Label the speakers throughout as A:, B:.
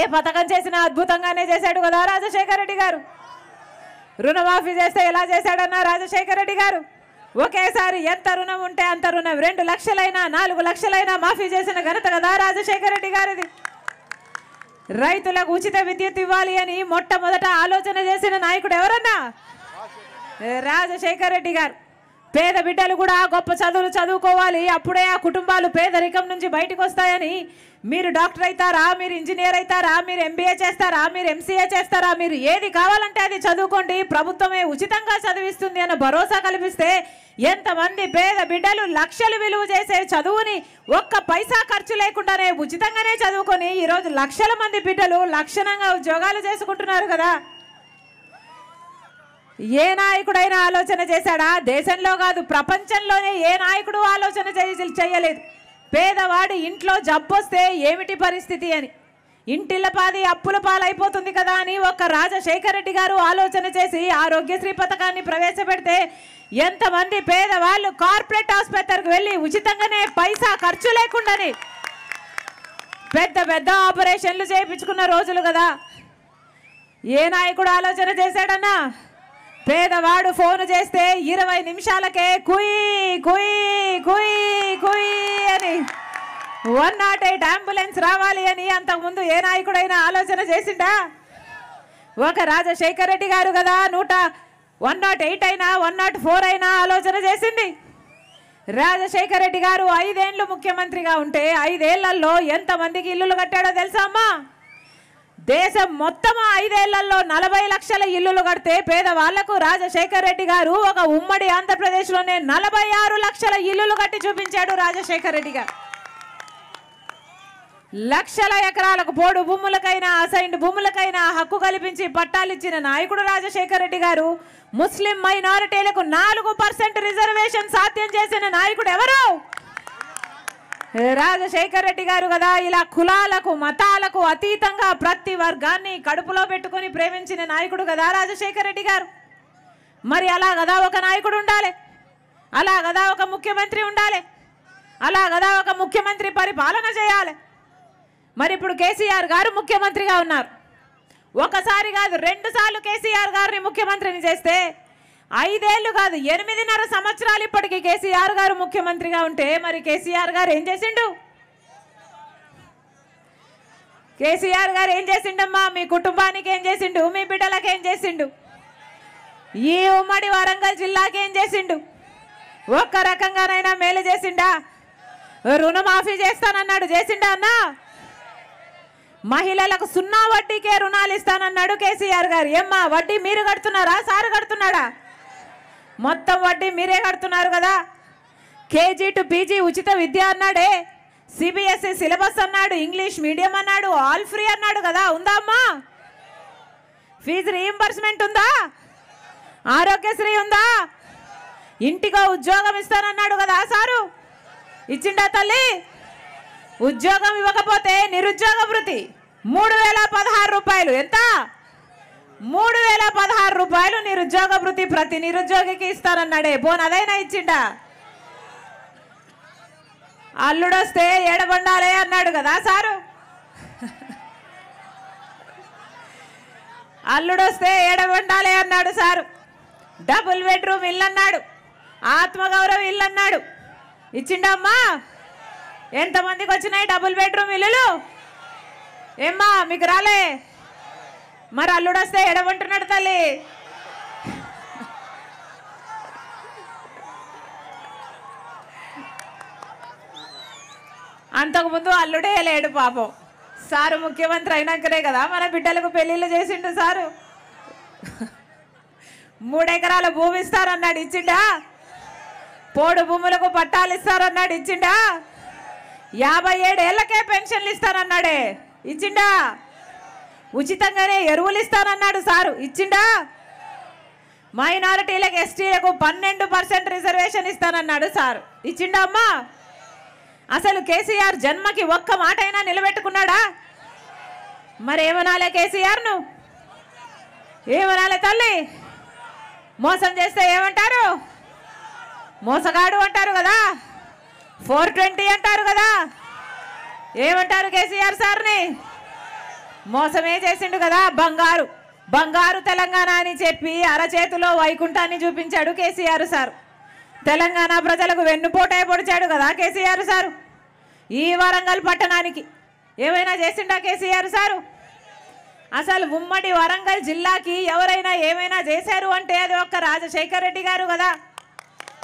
A: ఏ పథకం చేసినా అద్భుతంగానే చేశాడు కదా రాజశేఖర రెడ్డి గారు రుణమాఫీ చేస్తే ఎలా చేశాడన్నా రాజశేఖర రెడ్డి గారు ఒకేసారి ఎంత రుణం ఉంటే అంత రుణం రెండు లక్షలైనా నాలుగు లక్షలైనా మాఫీ చేసిన ఘనత కదా రాజశేఖర రెడ్డి గారిది రైతులకు ఉచిత విద్యుత్ ఇవ్వాలి అని మొట్టమొదట ఆలోచన చేసిన నాయకుడు ఎవరన్నా రాజశేఖర రెడ్డి గారు పేద బిడ్డలు కూడా గొప్ప చదువులు చదువుకోవాలి అప్పుడే ఆ కుటుంబాలు పేదరికం నుంచి బయటకు వస్తాయని మీరు డాక్టర్ అవుతారా మీరు ఇంజనీర్ అవుతారా మీరు ఎంబీఏ చేస్తారా మీరు ఎంసీఏ చేస్తారా మీరు ఏది కావాలంటే అది చదువుకోండి ప్రభుత్వమే ఉచితంగా చదివిస్తుంది అన్న భరోసా కల్పిస్తే ఎంతమంది పేద బిడ్డలు లక్షలు విలువ చేసే చదువుని ఒక్క పైసా ఖర్చు లేకుండానే ఉచితంగానే చదువుకొని ఈరోజు లక్షల మంది బిడ్డలు లక్షణంగా ఉద్యోగాలు చేసుకుంటున్నారు కదా ఏ నాయకుడైనా ఆలోచన చేశాడా దేశంలో కాదు ప్రపంచంలోనే ఏ నాయకుడు ఆలోచన చేయలేదు పేదవాడి ఇంట్లో జబ్బొస్తే ఏమిటి పరిస్థితి అని ఇంటిల్లపాది అప్పుల పాలైపోతుంది కదా అని ఒక రాజశేఖర రెడ్డి గారు ఆలోచన చేసి ఆరోగ్యశ్రీ పథకాన్ని ప్రవేశపెడితే ఎంతమంది పేదవాళ్ళు కార్పొరేట్ ఆసుపత్రికి వెళ్ళి ఉచితంగానే పైసా ఖర్చు లేకుండా పెద్ద పెద్ద ఆపరేషన్లు చేయించుకున్న రోజులు కదా ఏ నాయకుడు ఆలోచన చేశాడన్నా పేదవాడు ఫోన్ చేస్తే ఇరవై నిమిషాలకే కుయి కుయి కుయి కుయి అని వన్ నాట్ ఎయిట్ అంబులెన్స్ రావాలి అని అంతకుముందు ఏ నాయకుడైనా ఆలోచన చేసిండా ఒక రాజశేఖర్ రెడ్డి గారు కదా నూట వన్ నాట్ ఎయిట్ అయినా వన్ నాట్ ఫోర్ అయినా ఆలోచన చేసింది రాజశేఖర్ రెడ్డి గారు ఐదేళ్ళు ముఖ్యమంత్రిగా ఉంటే ఐదేళ్లలో ఎంతమందికి ఇల్లులు కట్టాడో తెలుసా అమ్మా దేశం మొత్తం ఐదేళ్లలో నలభై లక్షల ఇల్లులు కడితే పేదవాళ్లకు రాజశేఖర్ రెడ్డి గారు ఒక ఉమ్మడి ఆంధ్రప్రదేశ్లోనే నలభై ఆరు లక్షల ఇల్లులు కట్టి చూపించాడు రాజశేఖర్ రెడ్డి గారు లక్షల ఎకరాలకు పోడు భూములకైనా అసైన్డ్ భూములకైనా హక్కు కల్పించి పట్టాలిచ్చిన నాయకుడు రాజశేఖర్ రెడ్డి గారు ముస్లిం మైనారిటీలకు నాలుగు పర్సెంట్ రిజర్వేషన్ సాధ్యం చేసిన నాయకుడు ఎవరు రాజశేఖర్ రెడ్డి గారు కదా ఇలా కులాలకు మతాలకు అతీతంగా ప్రతి వర్గాన్ని కడుపులో పెట్టుకుని ప్రేమించిన నాయకుడు కదా రాజశేఖర్ రెడ్డి గారు మరి అలా కదా ఒక నాయకుడు ఉండాలి అలా కదా ఒక ముఖ్యమంత్రి ఉండాలి అలా కదా ఒక ముఖ్యమంత్రి పరిపాలన చేయాలి మరి ఇప్పుడు కేసీఆర్ గారు ముఖ్యమంత్రిగా ఉన్నారు ఒకసారి కాదు రెండు సార్లు కేసీఆర్ గారిని ముఖ్యమంత్రిని చేస్తే ఐదేళ్లు కాదు ఎనిమిదిన్నర సంవత్సరాలు ఇప్పటికి కేసీఆర్ గారు ముఖ్యమంత్రిగా ఉంటే మరి కేసీఆర్ గారు ఏం చేసిండు కేసీఆర్ గారు ఏం చేసిండమ్మా మీ కుటుంబానికి ఏం చేసిండు మీ బిడ్డలకు ఏం చేసిండు ఈ ఉమ్మడి వరంగల్ జిల్లాకి ఏం చేసిండు ఒక్క రకంగానైనా మేలు చేసిండా రుణమాఫీ చేస్తానన్నాడు చేసిండా అన్నా మహిళలకు సున్నా వడ్డీకే రుణాలు ఇస్తానన్నాడు కేసీఆర్ గారు ఏమ్మా వడ్డీ మీరు కడుతున్నారా సారు కడుతున్నాడా మొత్తం వడ్డీ మీరే కడుతున్నారు కదా కేజీ టు పీజీ ఉచిత విద్య అన్నాడే సిబిఎస్ఈ e సిలబస్ అన్నాడు ఇంగ్లీష్ మీడియం అన్నాడు ఆల్ ఫ్రీ అన్నాడు కదా ఉందా అమ్మా ఫీజు రీఎంబర్స్మెంట్ ఉందా ఆరోగ్యశ్రీ ఉందా ఇంటికో ఉద్యోగం ఇస్తానన్నాడు కదా సారు ఇచ్చిండా తల్లి ఉద్యోగం ఇవ్వకపోతే నిరుద్యోగ వృత్తి మూడు వేల పదహారు రూపాయలు ఎంత మూడు వేల పదహారు రూపాయలు నిరుద్యోగ వృత్తి ప్రతి నిరుద్యోగికి ఇస్తానన్నాడే బోన్ అదైనా ఇచ్చిండా అల్లుడొస్తే ఏడబండాలే అన్నాడు కదా సారు అల్లుడొస్తే ఏడబండాలే అన్నాడు సారు డబుల్ బెడ్రూమ్ ఇల్లు అన్నాడు ఆత్మగౌరవం ఇల్లు అన్నాడు ఇచ్చిండమ్మా ఎంతమందికి వచ్చినాయి డబుల్ బెడ్రూమ్ ఇల్లులు ఏమ్మా మీకు రాలే మరి అల్లుడొస్తే ఎడవంటున్నాడు తల్లి అంతకుముందు అల్లుడే లేడు పాపం సారు ముఖ్యమంత్రి అయినాకనే కదా మన బిడ్డలకు పెళ్ళిళ్ళు చేసిండు సారు మూడెకరాల భూమి ఇస్తారన్నాడు ఇచ్చిండా పోడు భూములకు పట్టాలు ఇస్తారన్నాడు ఇచ్చిండా యాభై ఏడేళ్లకే పెన్షన్లు ఇస్తారన్నాడే ఇచ్చిండా ఉచితంగానే ఎరువులు ఇస్తానన్నాడు సారు ఇచ్చిండా మైనారిటీలకు ఎస్టీలకు పన్నెండు పర్సెంట్ రిజర్వేషన్ ఇస్తానన్నాడు సారు ఇచ్చిండా అమ్మా అసలు కేసీఆర్ జన్మకి ఒక్క మాట అయినా నిలబెట్టుకున్నాడా మరేమనాలే కేసీఆర్ నువ్వు ఏమనాలే తల్లి మోసం చేస్తే ఏమంటారు మోసగాడు అంటారు కదా ఫోర్ ట్వంటీ అంటారు కదా ఏమంటారు కేసీఆర్ సార్ని మోసమే చేసిండు కదా బంగారు బంగారు తెలంగాణ అని చెప్పి అరచేతిలో వైకుంఠాన్ని చూపించాడు కేసీఆర్ సార్ తెలంగాణ ప్రజలకు వెన్నుపోటే పొడిచాడు కదా కేసీఆర్ సారు ఈ వరంగల్ పట్టణానికి ఏమైనా చేసిండా కేసీఆర్ సారు అసలు ఉమ్మడి వరంగల్ జిల్లాకి ఎవరైనా ఏమైనా చేశారు అంటే అది ఒక్క రాజశేఖర్ రెడ్డి గారు కదా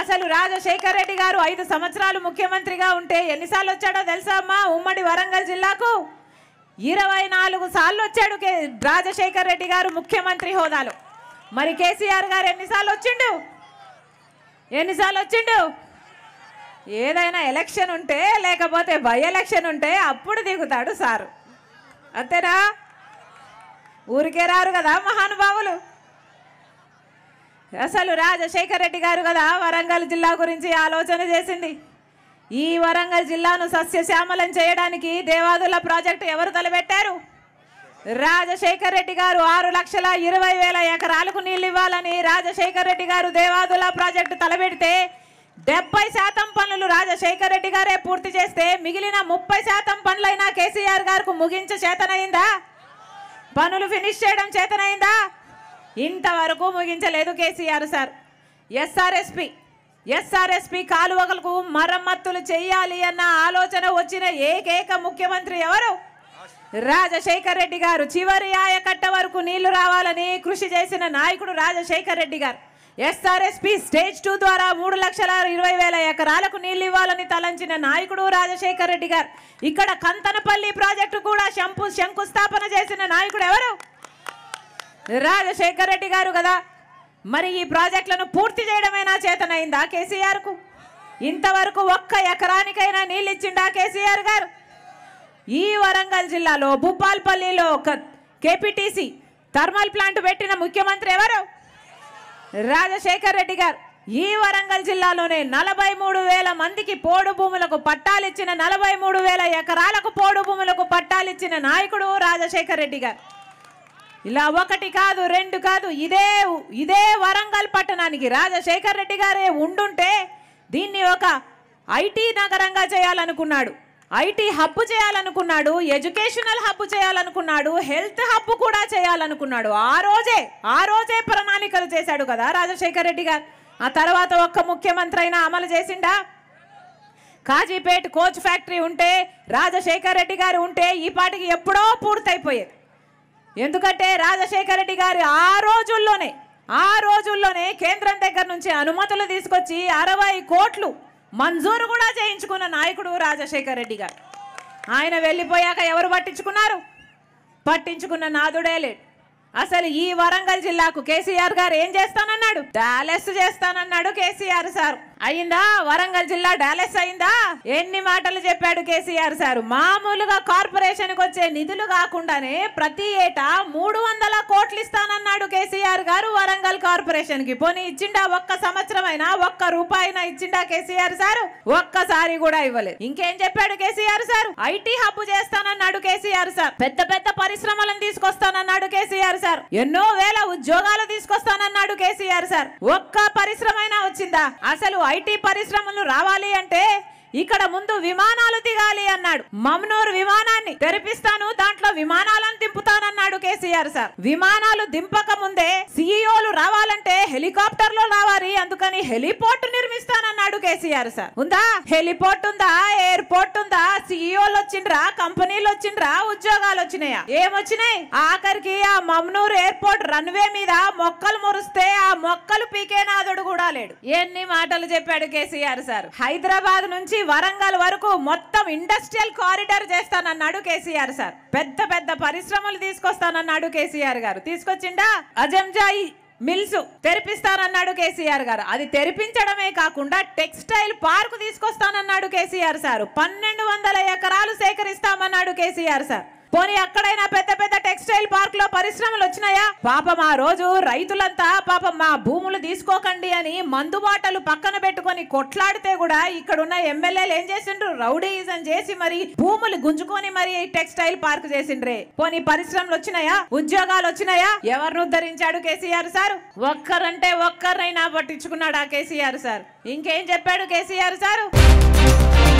A: అసలు రాజశేఖర్ రెడ్డి గారు ఐదు సంవత్సరాలు ముఖ్యమంత్రిగా ఉంటే ఎన్నిసార్లు వచ్చాడో తెలుసా అమ్మా ఉమ్మడి వరంగల్ జిల్లాకు ఇరవై నాలుగు సార్లు వచ్చాడు రాజశేఖర్ రెడ్డి గారు ముఖ్యమంత్రి హోదాలో మరి కేసీఆర్ గారు ఎన్నిసార్లు వచ్చిండు ఎన్నిసార్లు వచ్చిండు ఏదైనా ఎలక్షన్ ఉంటే లేకపోతే బై ఎలక్షన్ ఉంటే అప్పుడు దిగుతాడు సారు అంతేనా ఊరికే రారు కదా మహానుభావులు అసలు రాజశేఖర్ రెడ్డి గారు కదా వరంగల్ జిల్లా గురించి ఆలోచన చేసింది ఈ వరంగల్ జిల్లాను సస్యశ్యామలం చేయడానికి దేవాదుల ప్రాజెక్టు ఎవరు తలబెట్టారు రాజశేఖర్ రెడ్డి గారు ఆరు లక్షల ఇరవై వేల ఎకరాలకు నీళ్ళు ఇవ్వాలని రాజశేఖర్ రెడ్డి గారు దేవాదుల ప్రాజెక్టు తలబెడితే డెబ్బై శాతం పనులు రాజశేఖర్ రెడ్డి గారే పూర్తి చేస్తే మిగిలిన ముప్పై శాతం పనులైనా కేసీఆర్ గారు ముగించ చేతనైందా పనులు ఫినిష్ చేయడం చేతనైందా ఇంతవరకు ముగించలేదు కేసీఆర్ సార్ ఎస్ఆర్ఎస్పి ఎస్ఆర్ఎస్పి కాలువలకు మరమ్మతులు చేయాలి అన్న ఆలోచన వచ్చిన ఏకైక ముఖ్యమంత్రి ఎవరు రాజశేఖర్ రెడ్డి గారు చివరి ఆయకట్ట వరకు నీళ్లు రావాలని కృషి చేసిన నాయకుడు రాజశేఖర్ రెడ్డి గారు ఎస్ఆర్ఎస్పి స్టేజ్ టూ ద్వారా మూడు లక్షల ఇరవై వేల ఎకరాలకు నీళ్లు ఇవ్వాలని తలంచిన నాయకుడు రాజశేఖర్ రెడ్డి గారు ఇక్కడ కంతనపల్లి ప్రాజెక్టు కూడా శంపు శంకుస్థాపన చేసిన నాయకుడు ఎవరు రాజశేఖర్ రెడ్డి గారు కదా మరి ఈ ప్రాజెక్టులను పూర్తి చేయడమైనా చేతనైందా కేసీఆర్కు ఇంతవరకు ఒక్క ఎకరానికైనా నీళ్ళు ఇచ్చిండా కేసీఆర్ గారు ఈ వరంగల్ జిల్లాలో భూపాల్పల్లిలో ఒక కేపీటీసీ థర్మల్ ప్లాంట్ పెట్టిన ముఖ్యమంత్రి ఎవరు రాజశేఖర్ రెడ్డి గారు ఈ వరంగల్ జిల్లాలోనే నలభై మూడు వేల మందికి పోడు భూములకు పట్టాలిచ్చిన నలభై మూడు వేల ఎకరాలకు పోడు భూములకు పట్టాలిచ్చిన నాయకుడు రాజశేఖర్ రెడ్డి గారు ఇలా ఒకటి కాదు రెండు కాదు ఇదే ఇదే వరంగల్ పట్టణానికి రాజశేఖర్ రెడ్డి గారే ఉండుంటే దీన్ని ఒక ఐటీ నగరంగా చేయాలనుకున్నాడు ఐటీ హబ్ చేయాలనుకున్నాడు ఎడ్యుకేషనల్ హబ్ చేయాలనుకున్నాడు హెల్త్ హబ్ కూడా చేయాలనుకున్నాడు ఆ రోజే ఆ రోజే ప్రణాళికలు చేశాడు కదా రాజశేఖర్ రెడ్డి గారు ఆ తర్వాత ఒక్క ముఖ్యమంత్రి అయినా అమలు చేసిండా కాజీపేట్ కోచ్ ఫ్యాక్టరీ ఉంటే రాజశేఖర్ రెడ్డి గారు ఉంటే ఈ పాటికి ఎప్పుడో పూర్తయిపోయేది ఎందుకంటే రాజశేఖర రెడ్డి గారు ఆ రోజుల్లోనే ఆ రోజుల్లోనే కేంద్రం దగ్గర నుంచి అనుమతులు తీసుకొచ్చి అరవై కోట్లు మంజూరు కూడా చేయించుకున్న నాయకుడు రాజశేఖర రెడ్డి గారు ఆయన వెళ్ళిపోయాక ఎవరు పట్టించుకున్నారు పట్టించుకున్న నాదుడే లేడు అసలు ఈ వరంగల్ జిల్లాకు కేసీఆర్ గారు ఏం చేస్తానన్నాడు డాలెస్ చేస్తానన్నాడు కేసీఆర్ సార్ అయిందా వరంగల్ జిల్లా డాలెస్ అయిందా ఎన్ని మాటలు చెప్పాడు కేసీఆర్ సార్ మామూలుగా కార్పొరేషన్ వచ్చే నిధులు కాకుండానే ప్రతి ఏటా మూడు వందల కోట్లు ఇస్తారు కేసీఆర్ గారు వరంగల్ కార్పొరేషన్ కి పోనీ ఇచ్చిండా ఒక్క సంవత్సరం అయినా ఒక్క రూపాయి ఇచ్చిండా కేసీఆర్ సార్ ఒక్కసారి కూడా ఇవ్వలేదు ఇంకేం చెప్పాడు కేసీఆర్ సార్ ఐటీ హబ్ చేస్తానన్నాడు కేసీఆర్ సార్ పెద్ద పెద్ద పరిశ్రమలను తీసుకొస్తానన్నాడు కేసీఆర్ సార్ ఎన్నో వేల ఉద్యోగాలు తీసుకొస్తానన్నాడు కేసీఆర్ సార్ ఒక్క పరిశ్రమ వచ్చిందా అసలు ఐటీ పరిశ్రమలు రావాలి అంటే ఇక్కడ ముందు విమానాలు దిగాలి అన్నాడు మమ్నూర్ విమానాన్ని తెరిపిస్తాను దాంట్లో విమానాలను దింపుతానన్నాడు కేసీఆర్ సార్ విమానాలు దింపక ముందే సిఇఓలు రావాలంటే హెలికాప్టర్ లో రావాలి అందుకని హెలిపోర్ట్ నిర్మిస్తానన్నాడు కేసీఆర్ సార్ ఉందా హెలిపోర్ట్ ఉందా ఎయిర్పోర్ట్ ఉందా సిఇఓలు వచ్చిండ్రా కంపెనీలు వచ్చిండ్రా ఉద్యోగాలు వచ్చినాయా ఏమొచ్చినాయి ఆఖరికి ఆ మమ్నూర్ ఎయిర్పోర్ట్ రన్వే మీద మొక్కలు మురిస్తే ఆ మొక్కలు నాదుడు కూడా లేడు ఎన్ని మాటలు చెప్పాడు కేసీఆర్ సార్ హైదరాబాద్ నుంచి నుంచి వరంగల్ వరకు మొత్తం ఇండస్ట్రియల్ కారిడార్ చేస్తానన్నాడు కేసీఆర్ సార్ పెద్ద పెద్ద పరిశ్రమలు తీసుకొస్తానన్నాడు కేసీఆర్ గారు తీసుకొచ్చిండా అజంజాయి మిల్స్ తెరిపిస్తానన్నాడు కేసీఆర్ గారు అది తెరిపించడమే కాకుండా టెక్స్టైల్ పార్క్ తీసుకొస్తానన్నాడు కేసీఆర్ సార్ పన్నెండు వందల ఎకరాలు సేకరిస్తామన్నాడు కేసీఆర్ సార్ పోనీ ఎక్కడైనా పెద్ద పెద్ద టెక్స్టైల్ పార్క్ లో పరిశ్రమలు వచ్చినాయా పాపం ఆ రోజు రైతులంతా పాపం మా భూములు తీసుకోకండి అని మందు బాటలు పక్కన పెట్టుకొని కొట్లాడితే కూడా ఇక్కడ ఉన్న ఎమ్మెల్యేలు ఏం చేసిండ్రు రౌడీజం చేసి మరి భూములు గుంజుకొని మరి టెక్స్టైల్ పార్క్ చేసిండ్రే పోనీ పరిశ్రమలు వచ్చినాయా ఉద్యోగాలు వచ్చినాయా ఎవరిని ఉద్ధరించాడు కేసీఆర్ సార్ ఒక్కరంటే ఒక్కరినైనా పట్టించుకున్నాడు ఆ కేసీఆర్ సార్ ఇంకేం చెప్పాడు కేసీఆర్ సార్